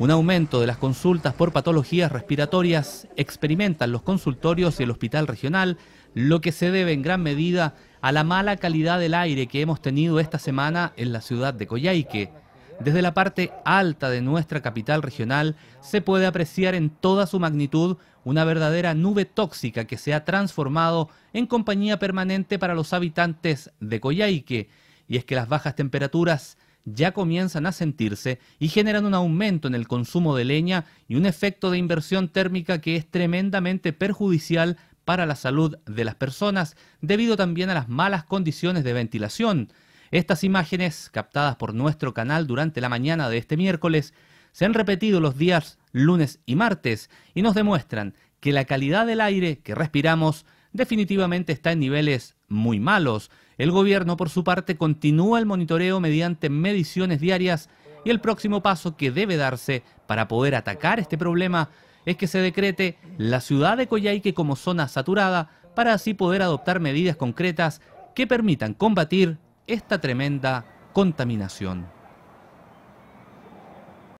Un aumento de las consultas por patologías respiratorias experimentan los consultorios y el hospital regional, lo que se debe en gran medida a la mala calidad del aire que hemos tenido esta semana en la ciudad de Coyhaique. Desde la parte alta de nuestra capital regional se puede apreciar en toda su magnitud una verdadera nube tóxica que se ha transformado en compañía permanente para los habitantes de Coyhaique. Y es que las bajas temperaturas ya comienzan a sentirse y generan un aumento en el consumo de leña y un efecto de inversión térmica que es tremendamente perjudicial para la salud de las personas, debido también a las malas condiciones de ventilación. Estas imágenes, captadas por nuestro canal durante la mañana de este miércoles, se han repetido los días lunes y martes y nos demuestran que la calidad del aire que respiramos definitivamente está en niveles muy malos. El gobierno, por su parte, continúa el monitoreo mediante mediciones diarias y el próximo paso que debe darse para poder atacar este problema es que se decrete la ciudad de Coyhaique como zona saturada para así poder adoptar medidas concretas que permitan combatir esta tremenda contaminación.